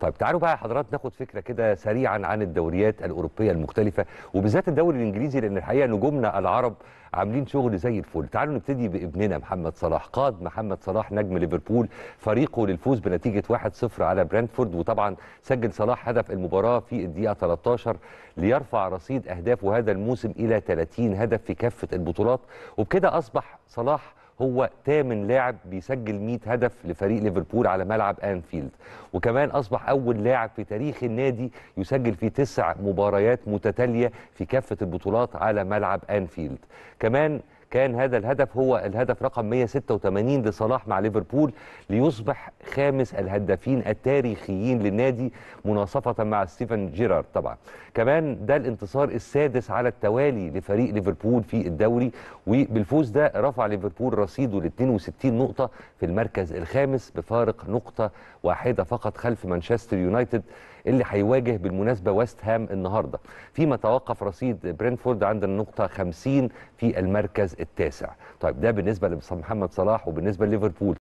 طيب تعالوا بقى حضرات ناخد فكره كده سريعا عن الدوريات الاوروبيه المختلفه وبالذات الدوري الانجليزي لان الحقيقه نجومنا العرب عاملين شغل زي الفل تعالوا نبتدي بابننا محمد صلاح قاد محمد صلاح نجم ليفربول فريقه للفوز بنتيجه 1-0 على برنتفورد وطبعا سجل صلاح هدف المباراه في الدقيقه 13 ليرفع رصيد اهدافه هذا الموسم الى 30 هدف في كافه البطولات وبكده اصبح صلاح هو تامن لاعب بيسجل 100 هدف لفريق ليفربول على ملعب انفيلد وكمان اصبح اول لاعب في تاريخ النادي يسجل في تسع مباريات متتاليه في كافه البطولات على ملعب انفيلد كمان كان هذا الهدف هو الهدف رقم 186 لصلاح مع ليفربول ليصبح خامس الهدافين التاريخيين للنادي مناصفة مع ستيفن جيرارد طبعا كمان ده الانتصار السادس على التوالي لفريق ليفربول في الدوري وبالفوز ده رفع ليفربول رصيده ل 62 نقطة في المركز الخامس بفارق نقطة واحدة فقط خلف مانشستر يونايتد اللي هيواجه بالمناسبه ويست هام النهارده فيما توقف رصيد برينفورد عند النقطه 50 في المركز التاسع طيب ده بالنسبه لمحمد صلاح وبالنسبه لليفربول